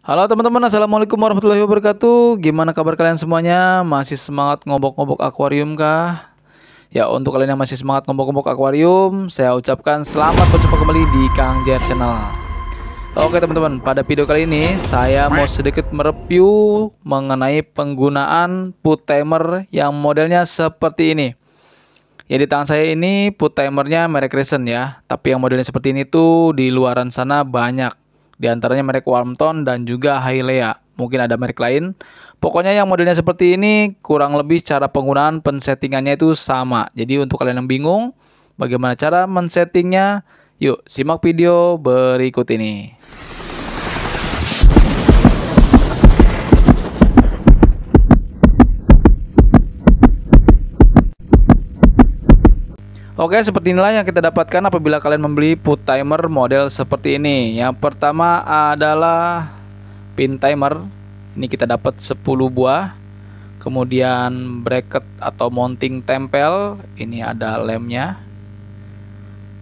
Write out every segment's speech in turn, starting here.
Halo teman-teman, assalamualaikum warahmatullahi wabarakatuh. Gimana kabar kalian semuanya? Masih semangat ngobok-ngobok akuarium kah? Ya, untuk kalian yang masih semangat ngobok-ngobok akuarium, saya ucapkan selamat berjumpa kembali di Kang Jer Channel. Oke teman-teman, pada video kali ini saya mau sedikit mereview mengenai penggunaan put timer yang modelnya seperti ini. Ya di tangan saya ini put timernya merek Reason ya, tapi yang modelnya seperti ini tuh di luaran sana banyak di antaranya merek Walmton dan juga Hailea. Mungkin ada merek lain. Pokoknya yang modelnya seperti ini kurang lebih cara penggunaan pensettingannya itu sama. Jadi untuk kalian yang bingung bagaimana cara mensettingnya yuk simak video berikut ini. Oke, seperti inilah yang kita dapatkan apabila kalian membeli put timer model seperti ini. Yang pertama adalah pin timer. Ini kita dapat 10 buah. Kemudian bracket atau mounting tempel, ini ada lemnya.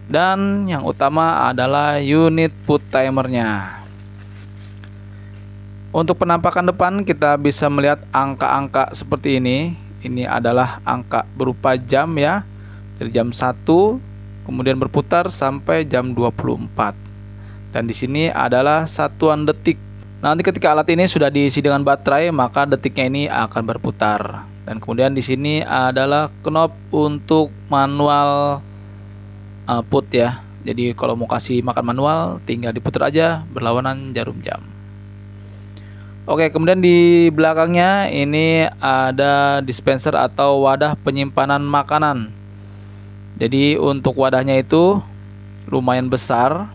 Dan yang utama adalah unit put timernya. Untuk penampakan depan kita bisa melihat angka-angka seperti ini. Ini adalah angka berupa jam ya dari jam 1 kemudian berputar sampai jam 24. Dan di sini adalah satuan detik. Nanti ketika alat ini sudah diisi dengan baterai, maka detiknya ini akan berputar. Dan kemudian di sini adalah knob untuk manual uh, put, ya. Jadi kalau mau kasih makan manual, tinggal diputar aja berlawanan jarum jam. Oke, kemudian di belakangnya ini ada dispenser atau wadah penyimpanan makanan jadi untuk wadahnya itu lumayan besar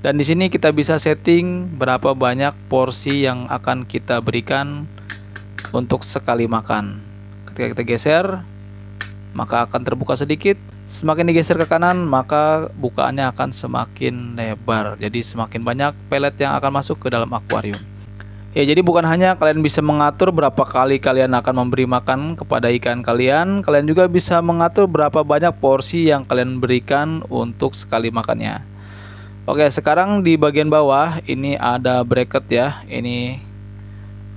dan di sini kita bisa setting berapa banyak porsi yang akan kita berikan untuk sekali makan. Ketika kita geser, maka akan terbuka sedikit. Semakin digeser ke kanan, maka bukaannya akan semakin lebar. Jadi semakin banyak pelet yang akan masuk ke dalam akuarium. Ya, jadi bukan hanya kalian bisa mengatur berapa kali kalian akan memberi makan kepada ikan kalian, kalian juga bisa mengatur berapa banyak porsi yang kalian berikan untuk sekali makannya. Oke, sekarang di bagian bawah ini ada bracket ya. Ini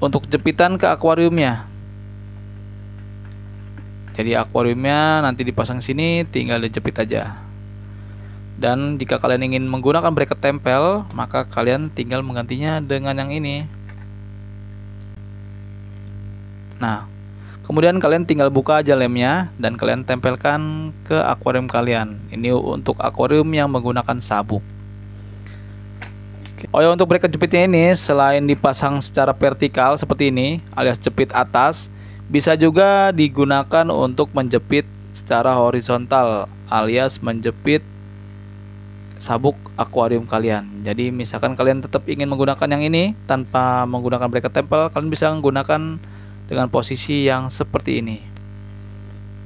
untuk jepitan ke akuariumnya. Jadi akuariumnya nanti dipasang sini, tinggal dijepit aja. Dan jika kalian ingin menggunakan bracket tempel, maka kalian tinggal menggantinya dengan yang ini. Nah, kemudian kalian tinggal buka aja lemnya dan kalian tempelkan ke akuarium kalian. Ini untuk akuarium yang menggunakan sabuk. Oh ya untuk bracket jepitnya ini selain dipasang secara vertikal seperti ini alias jepit atas, bisa juga digunakan untuk menjepit secara horizontal alias menjepit sabuk akuarium kalian. Jadi misalkan kalian tetap ingin menggunakan yang ini tanpa menggunakan bracket tempel, kalian bisa menggunakan dengan posisi yang seperti ini.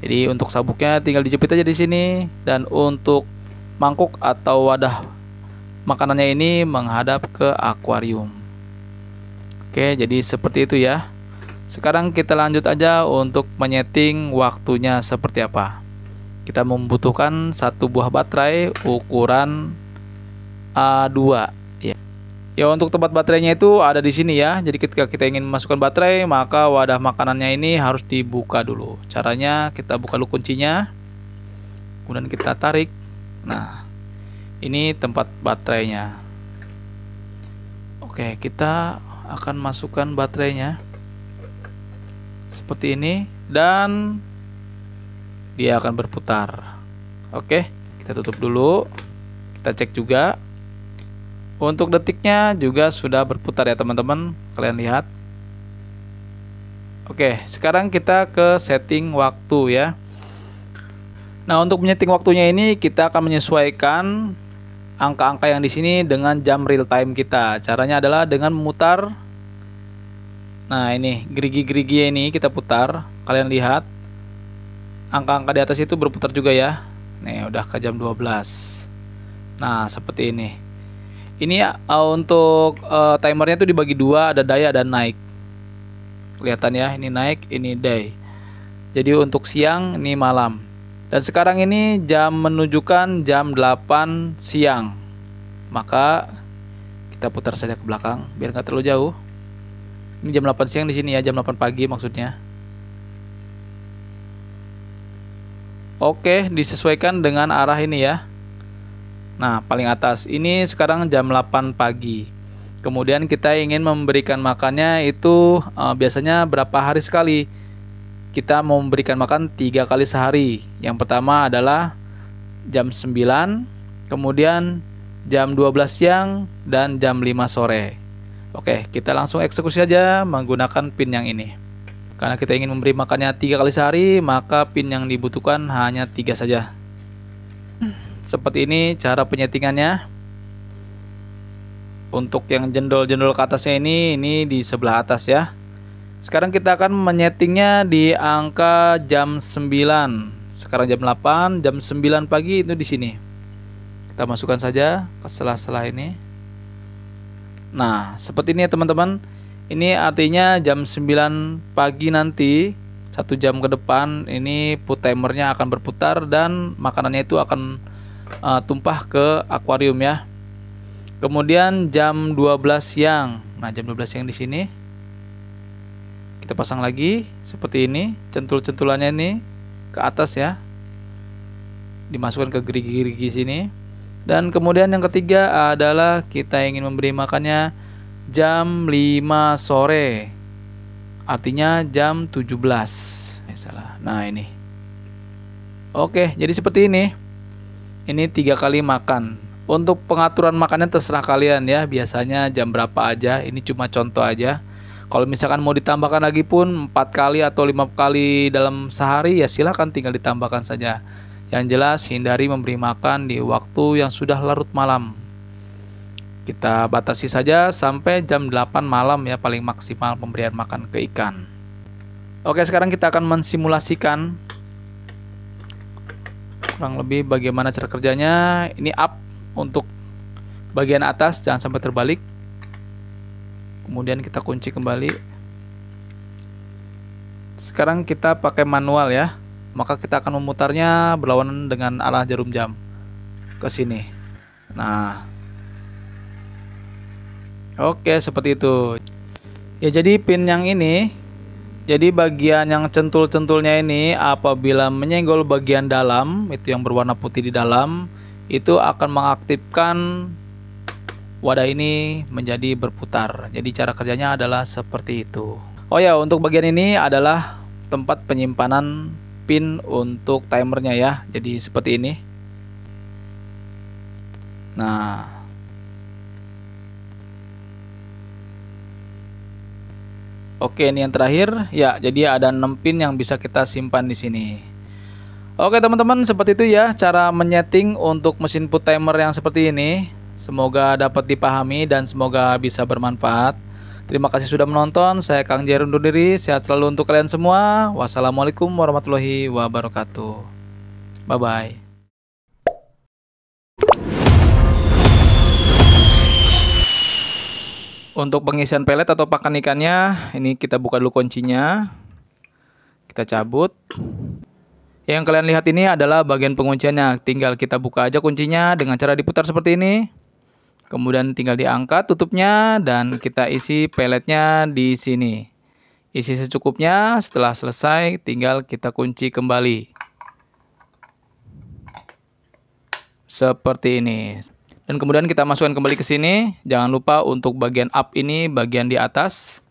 Jadi untuk sabuknya tinggal dijepit aja di sini dan untuk mangkuk atau wadah makanannya ini menghadap ke akuarium. Oke, jadi seperti itu ya. Sekarang kita lanjut aja untuk menyeting waktunya seperti apa. Kita membutuhkan satu buah baterai ukuran A2 Ya untuk tempat baterainya itu ada di sini ya. Jadi ketika kita ingin memasukkan baterai, maka wadah makanannya ini harus dibuka dulu. Caranya kita buka dulu kuncinya. Kemudian kita tarik. Nah, ini tempat baterainya. Oke, kita akan masukkan baterainya. Seperti ini dan dia akan berputar. Oke, kita tutup dulu. Kita cek juga untuk detiknya juga sudah berputar ya teman-teman, kalian lihat. Oke, sekarang kita ke setting waktu ya. Nah, untuk menyeting waktunya ini kita akan menyesuaikan angka-angka yang di sini dengan jam real time kita. Caranya adalah dengan memutar Nah, ini gerigi-gerigi ini kita putar. Kalian lihat angka-angka di atas itu berputar juga ya. Nih, udah ke jam 12. Nah, seperti ini. Ini uh, untuk uh, timernya itu dibagi dua, ada daya dan naik. Kelihatan ya, ini naik, ini day. Jadi untuk siang ini malam. Dan sekarang ini jam menunjukkan jam 8 siang. Maka kita putar saja ke belakang biar nggak terlalu jauh. Ini jam 8 siang di sini ya, jam 8 pagi maksudnya. Oke, disesuaikan dengan arah ini ya. Nah, paling atas ini sekarang jam 8 pagi. Kemudian kita ingin memberikan makannya itu uh, biasanya berapa hari sekali? Kita mau memberikan makan tiga kali sehari. Yang pertama adalah jam 9, kemudian jam 12 siang dan jam 5 sore. Oke, kita langsung eksekusi aja menggunakan pin yang ini. Karena kita ingin memberi makannya tiga kali sehari, maka pin yang dibutuhkan hanya tiga saja. Seperti ini cara penyetingannya. Untuk yang jendol-jendol ke atasnya ini, ini di sebelah atas ya. Sekarang kita akan menyetingnya di angka jam 9. Sekarang jam 8, jam 9 pagi itu di sini. Kita masukkan saja ke sela-sela ini. Nah, seperti ini ya teman-teman. Ini artinya jam 9 pagi nanti, satu jam ke depan, ini put timernya akan berputar dan makanannya itu akan uh, tumpah ke akuarium ya. Kemudian jam 12 siang. Nah, jam 12 siang di sini kita pasang lagi seperti ini, centul-centulannya ini ke atas ya. Dimasukkan ke gerigi-gerigi sini. Dan kemudian yang ketiga adalah kita ingin memberi makannya jam 5 sore. Artinya jam 17. Eh, salah. Nah, ini. Oke, jadi seperti ini ini tiga kali makan. Untuk pengaturan makannya terserah kalian ya, biasanya jam berapa aja, ini cuma contoh aja. Kalau misalkan mau ditambahkan lagi pun 4 kali atau 5 kali dalam sehari ya silahkan tinggal ditambahkan saja. Yang jelas hindari memberi makan di waktu yang sudah larut malam. Kita batasi saja sampai jam 8 malam ya paling maksimal pemberian makan ke ikan. Oke, sekarang kita akan mensimulasikan kurang lebih bagaimana cara kerjanya ini up untuk bagian atas jangan sampai terbalik kemudian kita kunci kembali sekarang kita pakai manual ya maka kita akan memutarnya berlawanan dengan arah jarum jam ke sini nah oke seperti itu ya jadi pin yang ini jadi bagian yang centul-centulnya ini apabila menyenggol bagian dalam itu yang berwarna putih di dalam itu akan mengaktifkan wadah ini menjadi berputar. Jadi cara kerjanya adalah seperti itu. Oh ya, untuk bagian ini adalah tempat penyimpanan pin untuk timernya ya. Jadi seperti ini. Nah, Oke, ini yang terakhir. Ya, jadi ada 6 pin yang bisa kita simpan di sini. Oke, teman-teman, seperti itu ya cara menyeting untuk mesin put timer yang seperti ini. Semoga dapat dipahami dan semoga bisa bermanfaat. Terima kasih sudah menonton. Saya Kang Jer undur diri. Sehat selalu untuk kalian semua. Wassalamualaikum warahmatullahi wabarakatuh. Bye bye. Untuk pengisian pelet atau pakan ikannya, ini kita buka dulu kuncinya. Kita cabut. Yang kalian lihat ini adalah bagian penguncinya. Tinggal kita buka aja kuncinya dengan cara diputar seperti ini. Kemudian tinggal diangkat tutupnya dan kita isi peletnya di sini. Isi secukupnya, setelah selesai tinggal kita kunci kembali. Seperti ini. Dan kemudian kita masukkan kembali ke sini. Jangan lupa untuk bagian up ini bagian di atas.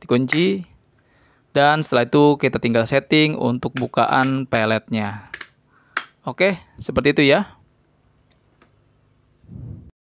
Dikunci. Dan setelah itu kita tinggal setting untuk bukaan peletnya. Oke, seperti itu ya.